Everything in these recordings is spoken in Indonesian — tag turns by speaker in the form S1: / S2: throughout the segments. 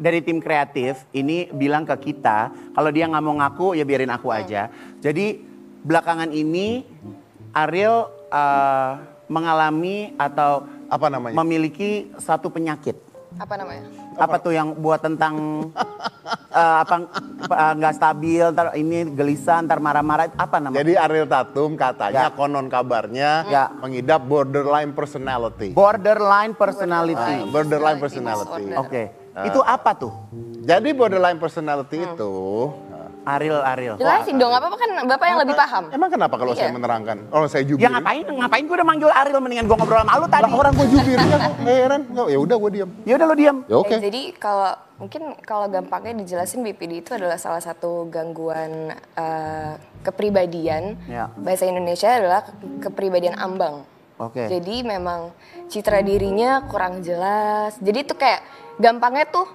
S1: dari tim kreatif ini bilang ke kita kalau dia nggak mau ngaku ya biarin aku iya. aja. Jadi belakangan ini Ariel uh, mengalami atau apa namanya? memiliki satu penyakit.
S2: Apa namanya? Apa, apa tuh yang
S1: buat tentang uh, apa eh, nggak uh, stabil, ntar ini gelisah, ntar marah-marah, apa namanya? Jadi Ariel Tatum katanya ya. konon kabarnya ya. mengidap borderline personality. Borderline personality. Borderline, ah, borderline personality. Oke. Okay. Uh, itu apa tuh? Jadi borderline personality hmm. itu Ariel, Ariel. Jelasin dong,
S2: apa-apa kan Bapak yang lebih paham.
S1: Emang kenapa kalau saya iya. menerangkan? Kalau oh, saya jubir. Ya ngapain? Ngapain gue udah manggil Aril mendingan gue ngobrol sama lu tadi. Lah orang gue jubir ya kok. Heran. ya udah gue diam. Ya udah lo diam. Ya oke. Eh, jadi
S2: kalau mungkin kalau gampangnya dijelasin BPD itu adalah salah satu gangguan eh, kepribadian.
S1: Ya. Bahasa
S2: Indonesia adalah kepribadian ambang.
S1: Oke. Jadi
S2: memang citra dirinya kurang jelas. Jadi itu kayak gampangnya tuh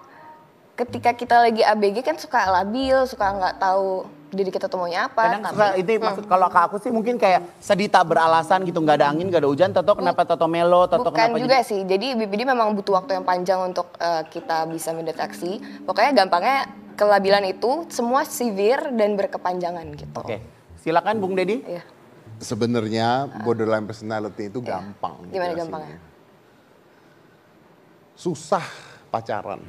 S2: ketika kita lagi ABG kan suka labil, suka nggak tahu diri kita tuh maunya
S1: apa. Kadang tapi, itu itu ya, hmm. kalau ke aku sih mungkin kayak sedih tak beralasan gitu, nggak ada angin, nggak ada hujan, toto kenapa toto melo, toto Bukan kenapa juga jadi...
S2: sih. Jadi BPD memang butuh waktu yang panjang untuk uh, kita bisa mendeteksi. Pokoknya gampangnya kelabilan itu semua severe dan berkepanjangan gitu.
S1: Oke. Okay. Silakan Bung Deddy. Iya. Sebenarnya borderline personality itu iya. gampang. Gimana gampangnya? Susah pacaran.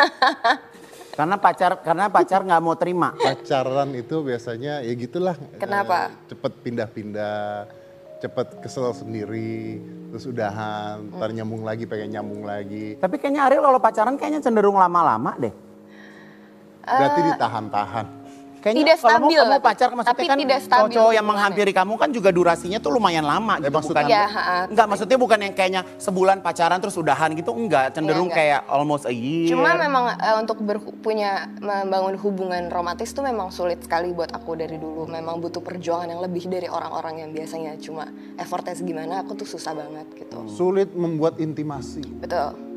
S1: karena pacar karena pacar nggak mau terima. Pacaran itu biasanya ya gitulah. Kenapa? Eh, cepet pindah-pindah, cepet kesel sendiri, terus udahan, hmm. ntar nyambung lagi, pengen nyambung lagi. Tapi kayaknya Ariel kalau pacaran kayaknya cenderung lama-lama deh. Berarti uh, ditahan-tahan.
S2: Kayaknya tidak kalau stabil, kamu pacar
S1: maksudnya tapi kan tidak stabil cowok yang menghampiri kamu kan juga durasinya tuh lumayan lama ya, gitu maksudnya, bukan. Ya, enggak maksudnya bukan yang kayaknya sebulan pacaran terus udahan gitu enggak, iya, cenderung ya, enggak. kayak almost a year. Cuma
S2: memang uh, untuk punya membangun hubungan romantis tuh memang sulit sekali buat aku dari dulu. Memang butuh perjuangan yang lebih dari orang-orang yang biasanya cuma effortnya segimana, aku tuh susah banget
S1: gitu. Sulit membuat intimasi. Betul.